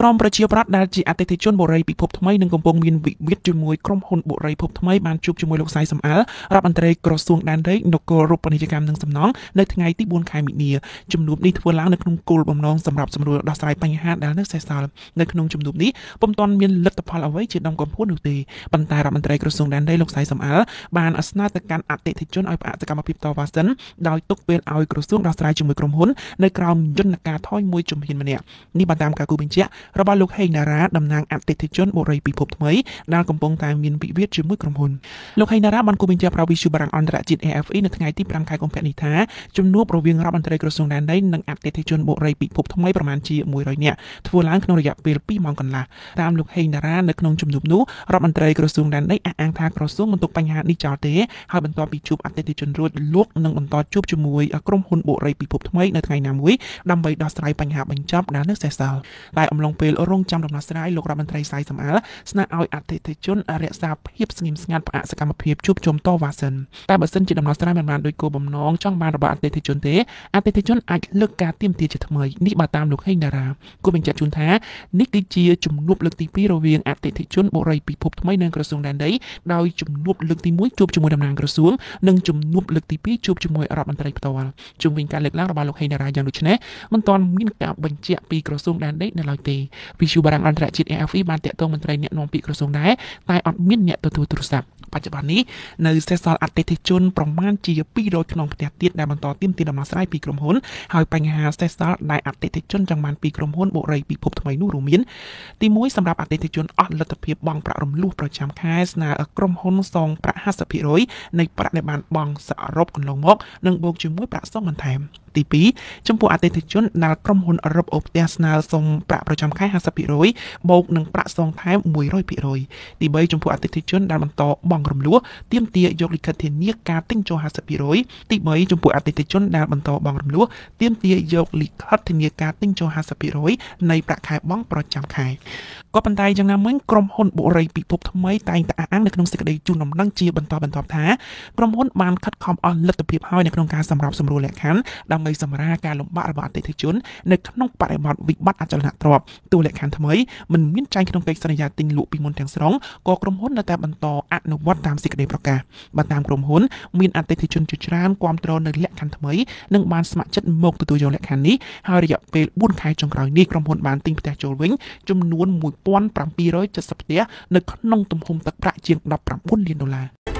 ក្រុមប្រជាប្រដ្ឋដែលជាអតិថិជនបុរីពិភពថ្មីនឹងកំពុងមានវិវាទជាមួយក្រុមហ៊ុនបុរីភពថ្មីបានជួបជាមួយលោកសៃសំអល់រដ្ឋមន្ត្រីក្រសួងដែនដីនគររូបនីយកម្មនិងសំណង់នៅថ្ងៃទី4ខែមិនិលជំនួបនេះធ្វើឡើងនៅក្នុងគោលបំណងសម្រាប់សម្រួលដោះស្រាយបញ្ហាដែលនៅសេសសល់នៅក្នុងជំនួបនេះពុំទាន់មានលទ្ធផលអ្វីជាដំកំភួននោះទេប៉ុន្តែរដ្ឋមន្ត្រីក្រសួងដែនដីលោកសៃសំអល់បានស្នើទៅកាន់អតិថិជនឲ្យផ្អាកសកម្មភាពតវ៉ាសិនដោយទុកពេលឲ្យក្រសួងដោះស្រាយជាមួយក្រុមហ៊ុននៅក្រោមយន្តការថយមួយជំហានម្នាក់នេះបានតាមការគូបញ្ជាក់របស់លោកហេងតារាតំណាងអតិថិជនបុរីពិភពថ្មីដែលកំពុងតែមានវិវាទជាមួយក្រុមហ៊ុនលោកហេងតារាបានគូបញ្ជាប្រវិសុបារាំងអន្តរជាតិ AFE នៅថ្ងៃទី5ខែកុម្ភៈនេះថាជំនួបរវាងរដ្ឋមន្ត្រីក្រសួងដែនដីនិងអតិថិជនបុរីពិភពថ្មីប្រមាណជា100នាក់ធ្វើឡើងក្នុងរយៈពេល2ម៉ោងកន្លះតាមលោកហេងតារានៅក្នុងជំនួបនោះរដ្ឋមន្ត្រីក្រសួងដែនដីអះអាងថាក្រសួងមិនទុកបញ្ហានេះចោលទេហើយបន្តពីជួបអតិថិជនរួចលោកនឹងបន្តជួបជាមួយក្រុមហ៊ុនបុរីពិភពថ្មីនៅថ្ងៃណាមួយដើម្បីដោះស្រាយបញ្ហាបញ្ចប់ដែលនៅសេសសល់តែអំឡុងពេលរងចាំដំណោះស្រាយលោករដ្ឋមន្ត្រីសៃសំអាលស្នើឲ្យអតិថិជនរក្សាភាពស្ងៀមស្ងាត់ផ្អាកសកម្មភាពជួបជុំតវ៉ាសិនតែបើសិនជាដំណោះស្រាយមិនបានដោយគោលបំណងចង់បានរបស់អតិថិជនទេអតិថិជនអាចលើកការទាមទារជាថ្មីនេះបើតាមលោកហេងតារាគូបញ្ជាក់ជូនថានេះគឺជាជំនួបលើកទី2រវាងអតិថិជនបុរីពិភពថ្មីនៅក្រសួងដែនដីដោយជំនួបលើកទី1ជួបជាមួយតំណាងក្រសួងនិងជំនួបលើកទី2ជួបជាមួយរដ្ឋមន្ត្រីផ្ទាល់ជុំវិញការលើកឡើងរបស់លោកហេងតារាយ៉ាងដូចនេះមិនទាន់មានការបញ្ជាក់ពីក្រសួងដែនដីនៅឡើយទេវិទ្យុបារាំងអន្តរជាតិ AFE បានតាក់ទងមន្ត្រីអ្នកណែនាំពាក្យក្រសួងដែរតែអត់មានអ្នកទទួលទូរស័ព្ទបច្ចុប្បន្ននេះនៅសេសសល់អតិថិជនប្រមាណជា200ក្នុងផ្ទះទៀតដែលបន្តទាមទារដំណោះស្រាយពីក្រុមហ៊ុនហើយបញ្ហាសេសសល់ដែលអតិថិជនចង់បានពីក្រុមហ៊ុនបុរីពិភពថ្មីនោះរួមមានទី1សម្រាប់អតិថិជនអស់លទ្ធភាពបង់ប្រាក់រំលោះប្រចាំខែស្នើក្រុមហ៊ុនសងប្រាក់50%នៃប្រាក់ដែលបានបង់សរុបកន្លងមកនិងបូកជាមួយប្រាក់សងបន្ថែមទី2ចំពោះអតិថិជនដែលក្រុមហ៊ុនរឹបអូផ្ទះស្នើសុំប្រាក់ប្រចាំខែ50%បូកនឹងប្រាក់សងថែម100%ទី3ចំពោះអតិថិជនដែលបន្តបង់រំលោះទាមទារយកលិខិតធានាការទិញចូល50%ទី3ចំពោះអតិថិជនដែលបន្តបង់រំលោះទាមទារយកលិខិតធានាការទិញចូល50%នៃប្រាក់ខែបង់ប្រចាំខែក៏ប៉ុន្តែយ៉ាងណាមិញក្រុមហ៊ុនបុរីពិភពថ្មីតែងតែអះអាងនៅក្នុងសេចក្តីជូនដំណឹងជាបន្តបន្ទាប់ថាក្រុមហ៊ុនបានខិតខំអស់លទ្ធភាពហើយនៅក្នុងការសម្របសម្រួលលក្ខខណ្ឌដើម្បីសម្រាលការលំបាករបស់អតិថិជននៅក្នុងបរិបទវិបត្តិអចលនទ្រព្យទូលក្ខខណ្ឌថ្មីមិនមានចែងក្នុងកិច្ចសន្យាទិញលក់ពីមុនទាំងស្រុងក៏ក្រុមហ៊ុននៅតែបន្តអនុវត្តតាមសេចក្តីប្រកាសបើតាមក្រុមហ៊ុនមានអតិថិជនជាច្រើនគ្រប់គ្រងនៅលក្ខខណ្ឌថ្មីនិងបានស្ម័គ្រចិត្តមកទទួលយកលក្ខខណ្ឌនេះហើយរយៈពេល4ខែចុងក្រោយនេះក្រុមហ៊ុនបានទិញផ្ទះចូលវិញចំនួន1770ផ្ទះនៅក្នុងទំហំទឹកប្រាក់ជាង19លានដុល្លារ